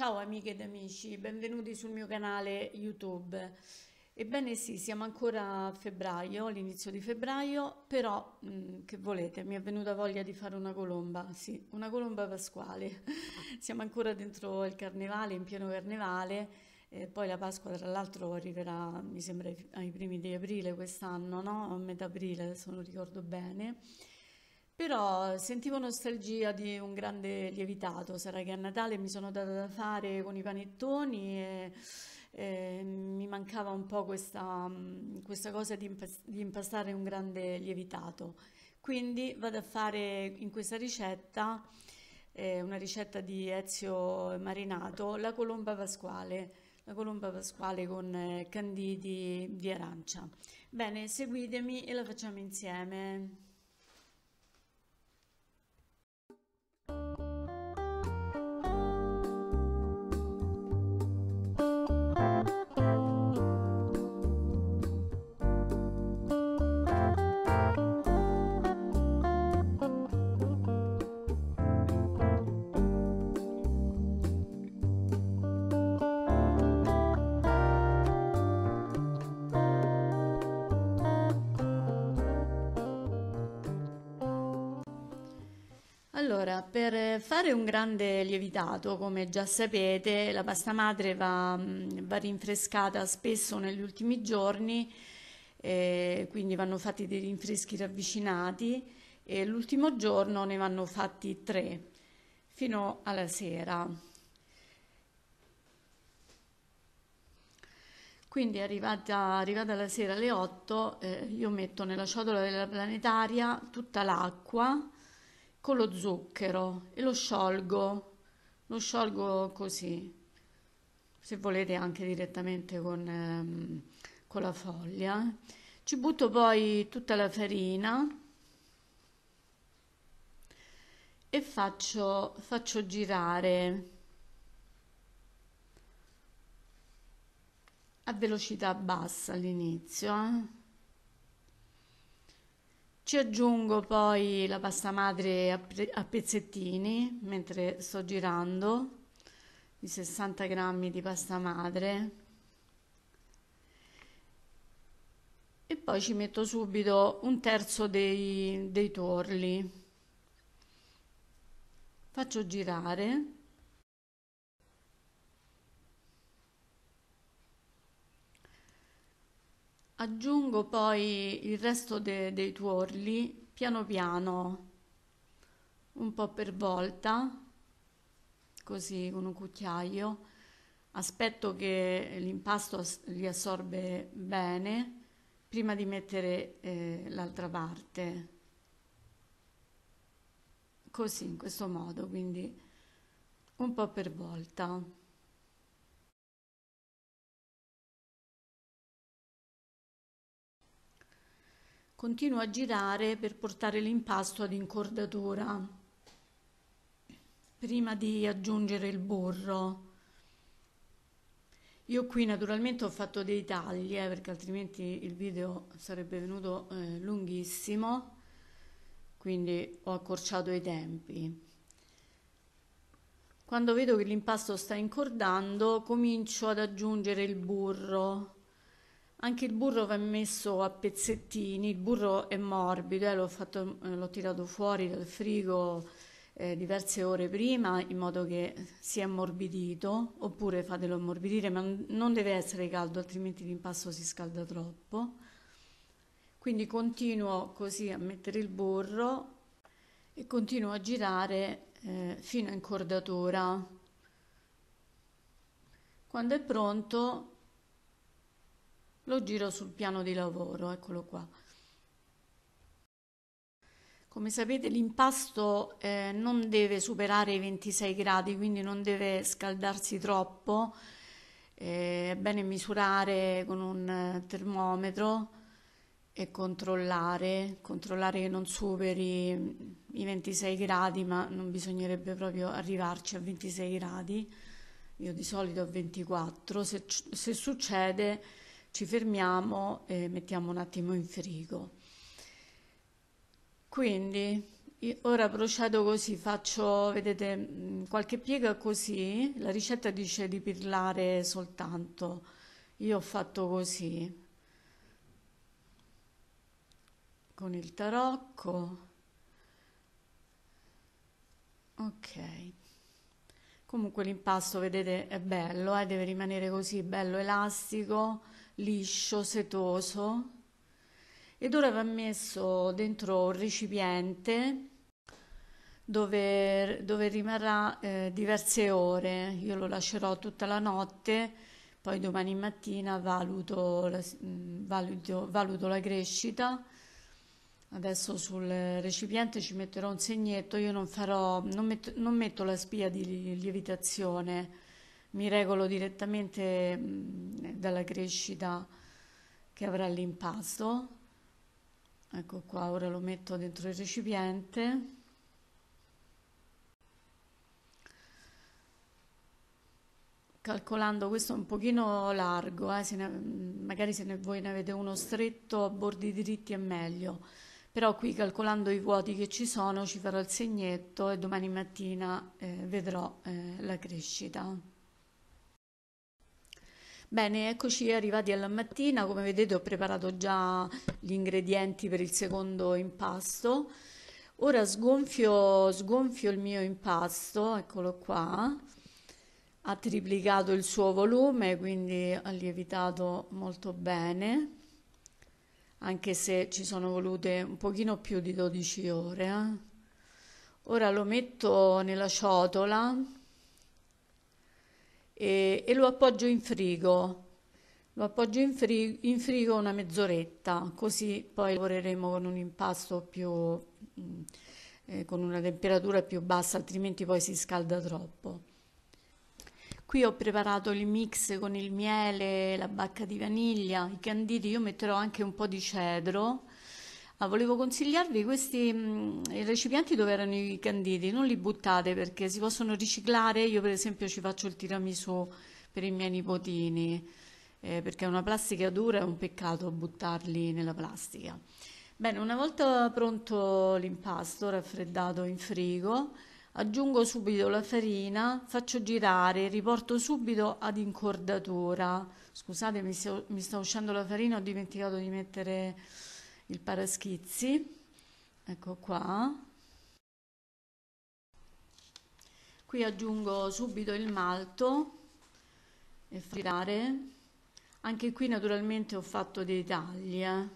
Ciao amiche ed amici, benvenuti sul mio canale YouTube. Ebbene sì, siamo ancora a febbraio, all'inizio di febbraio, però mh, mm, che volete, mi è venuta voglia di fare una colomba, sì, una colomba pasquale. siamo ancora dentro il carnevale, in pieno carnevale, eh, poi la Pasqua tra l'altro arriverà, mi sembra, ai primi di aprile quest'anno, no? A metà aprile, se non ricordo bene. Però sentivo nostalgia di un grande lievitato, sarà che a Natale mi sono data da fare con i panettoni e, e mi mancava un po' questa, mm, questa cosa di, impas di impastare un grande lievitato. Quindi vado a fare in questa ricetta eh, una ricetta di Ezio Marinato, la colomba pasquale, la colomba pasquale con eh, canditi di arancia. Bene, seguitemi e la facciamo insieme. Allora, per fare un grande lievitato, come già sapete, la pasta madre va, mm, va rinfrescata spesso negli ultimi giorni, eh, quindi vanno fatti dei rinfreschi ravvicinati e l'ultimo giorno ne vanno fatti tre fino alla sera. Quindi arrivata, arrivata la sera alle 8 eh, io metto nella ciotola della planetaria tutta l'acqua con lo zucchero e lo sciolgo, lo sciolgo così, se volete anche direttamente con, ehm, con la foglia. Ci butto poi tutta la farina e faccio, faccio girare a velocità bassa all'inizio. Eh? Ci aggiungo poi la pasta madre a, pezzettini mentre sto girando, di 60 grammi di pasta madre. E poi ci metto subito un terzo dei, dei torli. Faccio girare. Aggiungo poi il resto de- dei tuorli piano piano, un po' per volta, così con un cucchiaio. Aspetto che l'impasto li assorbe bene prima di mettere eh, l'altra parte. Così, in questo modo, quindi un po' per volta. Continuo a girare per portare l'impasto ad incordatura prima di aggiungere il burro. Io qui naturalmente ho fatto dei tagli eh, perché altrimenti il video sarebbe venuto eh, lunghissimo, quindi ho accorciato i tempi. Quando vedo che l'impasto sta incordando comincio ad aggiungere il burro anche il burro va messo a pezzettini, il burro è morbido, eh, l'ho, fatto, eh, l'ho, tirato fuori dal frigo eh, diverse ore prima in modo che sia ammorbidito, oppure fatelo ammorbidire, ma non deve essere caldo altrimenti l'impasto si scalda troppo. Quindi continuo così a mettere il burro e continuo a girare eh, fino a incordatura. Quando è pronto lo giro sul piano di lavoro, eccolo qua. Come sapete l'impasto eh, non deve superare i 26 gradi, quindi non deve scaldarsi troppo, eh, è bene misurare con un eh, termometro e controllare, controllare che non superi mm, i 26 gradi, ma non bisognerebbe proprio arrivarci a 26 gradi, io di solito a 24, se, se succede ci fermiamo e mettiamo un attimo in frigo. Quindi ora procedo così, faccio, vedete, mm, qualche piega così, la ricetta dice di pirlare soltanto, io ho fatto così, con il tarocco, ok, comunque l'impasto vedete è bello, eh? deve rimanere così, bello elastico, liscio, setoso ed ora va messo dentro un recipiente dove, dove rimarrà eh, diverse ore. Io lo lascerò tutta la notte, poi domani mattina valuto la, mm, valuto, valuto la crescita. Adesso sul recipiente ci metterò un segnetto, io non, farò, non, metto, non metto la spia di lievitazione mi regolo direttamente dalla crescita che avrà l'impasto. Ecco qua, ora lo metto dentro il recipiente. Calcolando questo è un pochino largo, eh, se ne, magari se ne, voi ne avete uno stretto a bordi diritti è meglio, però qui calcolando i vuoti che ci sono ci farò il segnetto e domani mattina eh, vedrò eh, la crescita. Bene, eccoci arrivati alla mattina, come vedete ho preparato già gli ingredienti per il secondo impasto. Ora sgonfio, sgonfio il mio impasto, eccolo qua, ha triplicato il suo volume, quindi ha lievitato molto bene, anche se ci sono volute un pochino più di 12 ore. Eh. Ora lo metto nella ciotola e, e lo appoggio in frigo. Lo appoggio in, frigo, in frigo una mezz'oretta, così poi lavoreremo con un impasto più, mm, eh, con una temperatura più bassa, altrimenti poi si scalda troppo. Qui ho preparato il mix con il miele, la bacca di vaniglia, i canditi, io metterò anche un po' di cedro, Ah, volevo consigliarvi questi mh, mm, recipienti dove erano i canditi, non li buttate perché si possono riciclare, io per esempio ci faccio il tiramisù per i miei nipotini, eh, perché è una plastica dura, è un peccato buttarli nella plastica. Bene, una volta pronto l'impasto raffreddato in frigo, aggiungo subito la farina, faccio girare, riporto subito ad incordatura. Scusate, mi, sta uscendo la farina, ho dimenticato di mettere il paraschizzi, ecco qua. Qui aggiungo subito il malto e frittare. Anche qui naturalmente ho fatto dei tagli, eh.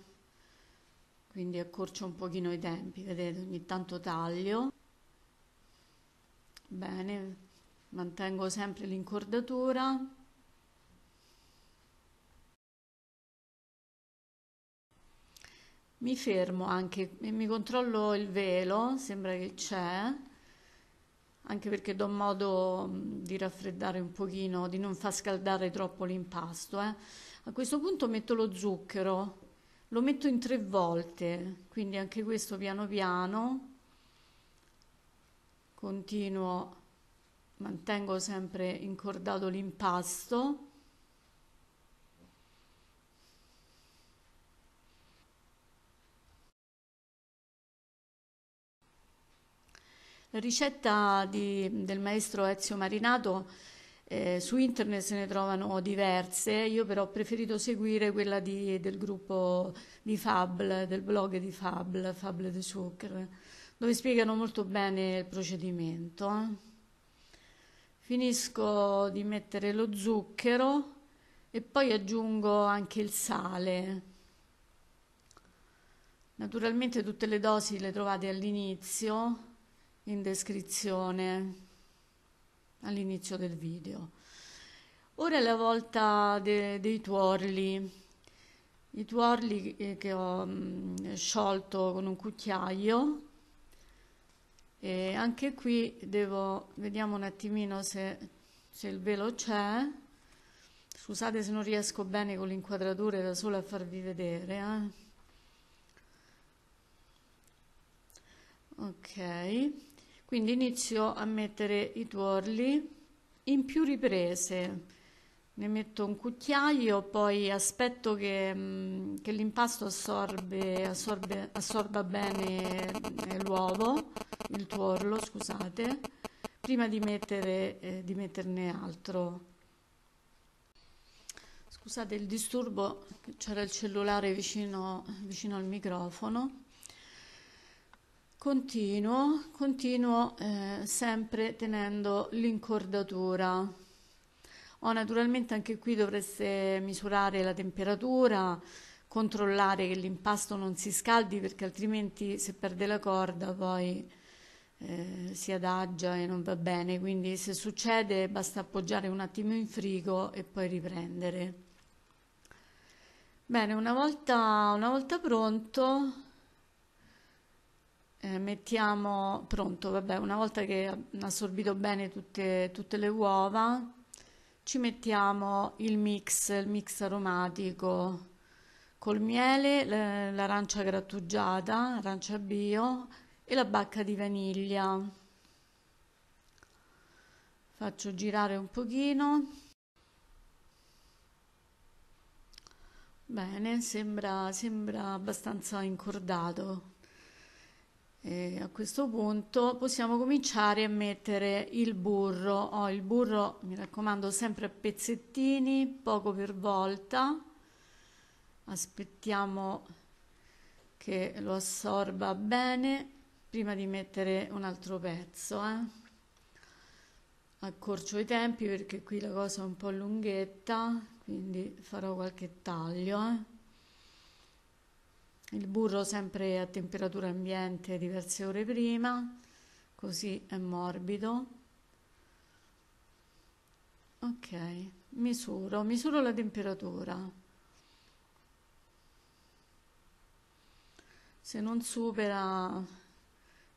quindi accorcio un pochino i tempi, vedete ogni tanto taglio. Bene, mantengo sempre l'incordatura. mi fermo anche e mi controllo il velo, sembra che c'è, anche perché do modo di raffreddare un pochino, di non far scaldare troppo l'impasto. Eh. A questo punto metto lo zucchero, lo metto in tre volte, quindi anche questo piano piano, continuo, mantengo sempre incordato l'impasto La ricetta di, del maestro Ezio Marinato eh, su internet se ne trovano diverse, io però ho preferito seguire quella di, del gruppo di Fabl, del blog di Fabl, Fabl de Sucre, dove spiegano molto bene il procedimento. Eh. Finisco di mettere lo zucchero e poi aggiungo anche il sale. Naturalmente tutte le dosi le trovate all'inizio in descrizione all'inizio del video. Ora è la volta de, dei tuorli. I tuorli eh, che ho mm, sciolto con un cucchiaio e anche qui devo, vediamo un attimino se, se il velo c'è. Scusate se non riesco bene con l'inquadratura da solo a farvi vedere. Eh. Ok. Quindi inizio a mettere i tuorli in più riprese. Ne metto un cucchiaio, poi aspetto che, mm, che l'impasto assorbe, assorbe, assorba bene eh, l'uovo, il tuorlo, scusate, prima di, mettere, eh, di metterne altro. Scusate il disturbo, c'era il cellulare vicino, vicino al microfono. Continuo, continuo eh, sempre tenendo l'incordatura. Oh, naturalmente anche qui dovreste misurare la temperatura, controllare che l'impasto non si scaldi perché altrimenti se perde la corda poi eh, si adagia e non va bene. Quindi se succede basta appoggiare un attimo in frigo e poi riprendere. Bene, una volta, una volta pronto eh, mettiamo pronto, vabbè, una volta che ha assorbito bene tutte, tutte le uova, ci mettiamo il mix, il mix aromatico col miele, l'arancia grattugiata, arancia bio e la bacca di vaniglia. Faccio girare un pochino. Bene, sembra, sembra abbastanza incordato. E a questo punto possiamo cominciare a mettere il burro. Oh, il burro, mi raccomando, sempre a pezzettini, poco per volta. Aspettiamo che lo assorba bene prima di mettere un altro pezzo. Eh. Accorcio i tempi perché qui la cosa è un po' lunghetta, quindi farò qualche taglio. Eh il burro sempre a temperatura ambiente diverse ore prima, così è morbido. Ok, misuro, misuro la temperatura. Se non supera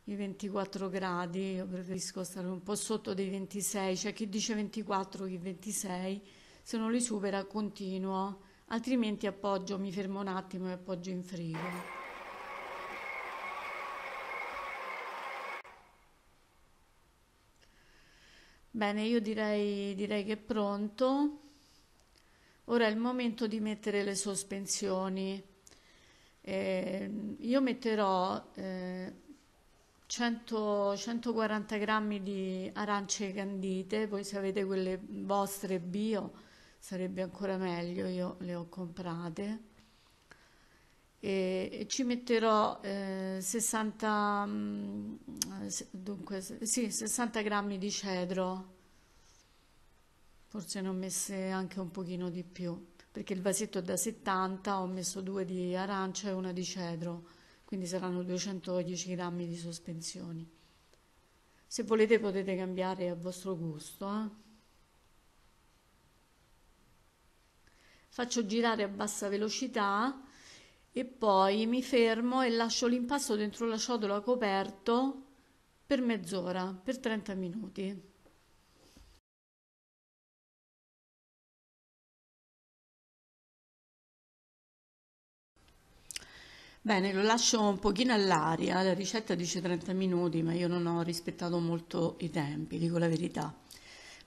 i 24 gradi, io preferisco stare un po' sotto dei 26, c'è cioè chi dice 24, chi 26, se non li supera continuo altrimenti appoggio, mi fermo un attimo e appoggio in frigo. Bene, io direi, direi che è pronto. Ora è il momento di mettere le sospensioni. Eh, io metterò eh, 100, 140 grammi di arance candite, voi se avete quelle vostre bio sarebbe ancora meglio, io le ho comprate e, e ci metterò eh, 60, mm, dunque, sì, 60 grammi di cedro, forse ne ho messe anche un pochino di più perché il vasetto è da 70, ho messo due di arancia e una di cedro, quindi saranno 210 grammi di sospensioni. Se volete potete cambiare a vostro gusto. Eh? faccio girare a bassa velocità e poi mi fermo e lascio l'impasto dentro la ciotola coperto per mezz'ora, per 30 minuti. Bene, lo lascio un pochino all'aria, la ricetta dice 30 minuti, ma io non ho rispettato molto i tempi, dico la verità.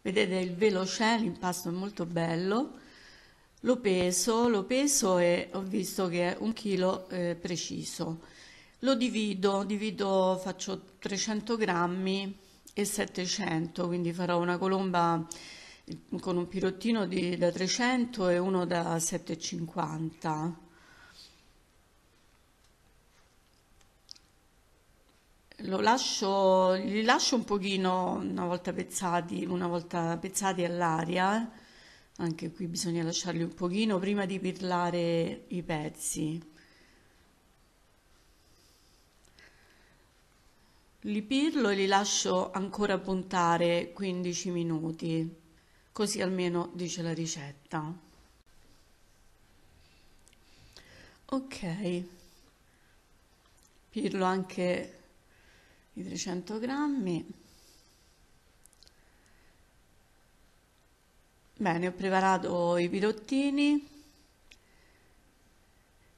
Vedete il velo c'è, l'impasto è molto bello lo peso, lo peso e ho visto che è un chilo eh, preciso. Lo divido, divido, faccio 300 grammi e 700, quindi farò una colomba mm, con un pirottino di, da 300 e uno da 750. Lo lascio, li lascio un pochino una volta pezzati, una volta pezzati all'aria eh anche qui bisogna lasciarli un pochino prima di pirlare i pezzi. Li pirlo e li lascio ancora puntare 15 minuti, così almeno dice la ricetta. Ok, pirlo anche i 300 grammi. Bene, ho preparato i pirottini,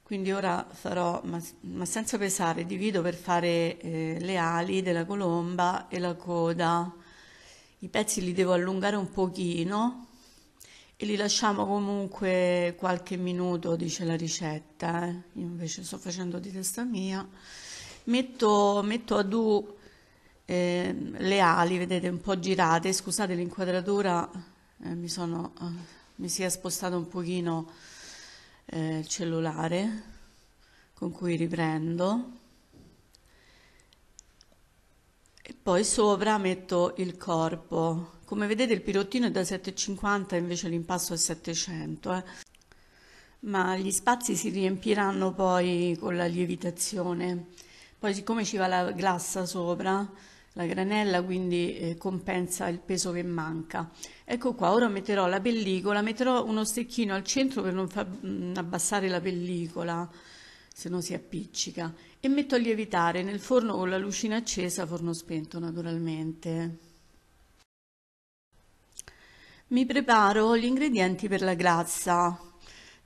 quindi ora farò, ma, ma senza pesare, divido per fare eh, le ali della colomba e la coda. I pezzi li devo allungare un pochino e li lasciamo comunque qualche minuto, dice la ricetta, eh. io invece sto facendo di testa mia. Metto, metto a due eh, le ali, vedete, un po' girate, scusate l'inquadratura eh, mi, sono, eh, mi, si è spostato un pochino eh, il cellulare con cui riprendo e poi sopra metto il corpo come vedete il pirottino è da 7,50 invece l'impasto è 700 eh. ma gli spazi si riempiranno poi con la lievitazione poi siccome ci va la glassa sopra la granella quindi eh, compensa il peso che manca. Ecco qua, ora metterò la pellicola, metterò uno stecchino al centro per non far mh, mm, abbassare la pellicola, se no si appiccica, e metto a lievitare nel forno con la lucina accesa, forno spento naturalmente. Mi preparo gli ingredienti per la glassa.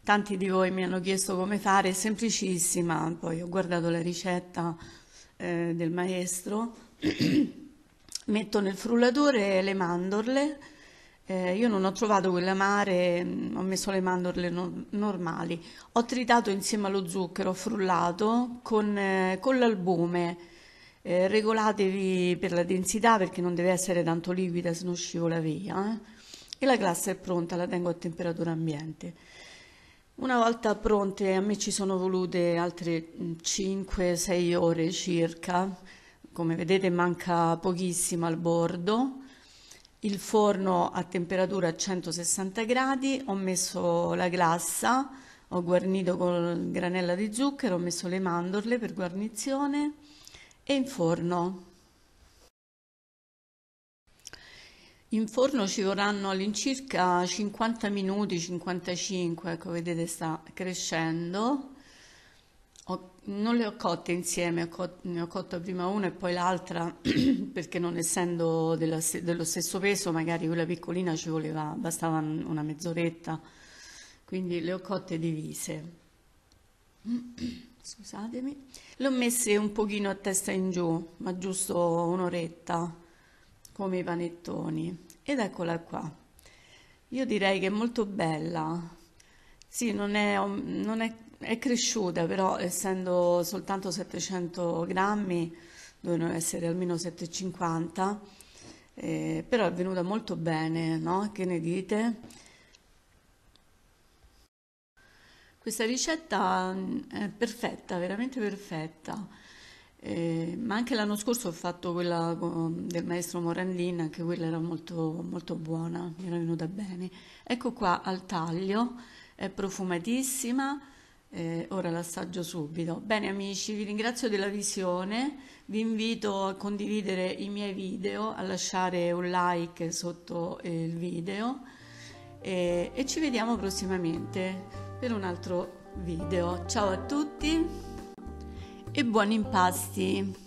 Tanti di voi mi hanno chiesto come fare, è semplicissima, poi ho guardato la ricetta eh, del maestro metto nel frullatore le mandorle, eh, io non ho trovato quelle amare, mm, ho messo le mandorle no normali, ho tritato insieme allo zucchero, ho frullato con, eh, con l'albume, eh, regolatevi per la densità perché non deve essere tanto liquida se non scivola via eh. e la glassa è pronta, la tengo a temperatura ambiente. Una volta pronte, a me ci sono volute altre 5-6 mm, ore circa, come vedete manca pochissimo al bordo, il forno a temperatura a 160 gradi, ho messo la glassa, ho guarnito con granella di zucchero, ho messo le mandorle per guarnizione e in forno. In forno ci vorranno all'incirca 50 minuti, 55, ecco vedete sta crescendo ho, non le ho cotte insieme, ne ho cotta prima una e poi l'altra perché non essendo della, dello stesso peso magari quella piccolina ci voleva, bastava una mezz'oretta, quindi le ho cotte divise. Scusatemi, le ho messe un pochino a testa in giù, ma giusto un'oretta, come i panettoni. Ed eccola qua. Io direi che è molto bella. Sì, non è, non è è cresciuta, però essendo soltanto 700 grammi, dovevano essere almeno 750, eh, però è venuta molto bene, no? Che ne dite? Questa ricetta mm, è perfetta, veramente perfetta. Eh, ma anche l'anno scorso ho fatto quella del maestro Morandina anche quella era molto, molto buona, mi era venuta bene. Ecco qua al taglio, è profumatissima eh, ora l'assaggio subito. Bene amici, vi ringrazio della visione, vi invito a condividere i miei video, a lasciare un like sotto eh, il video e, e ci vediamo prossimamente per un altro video. Ciao a tutti e buoni impasti!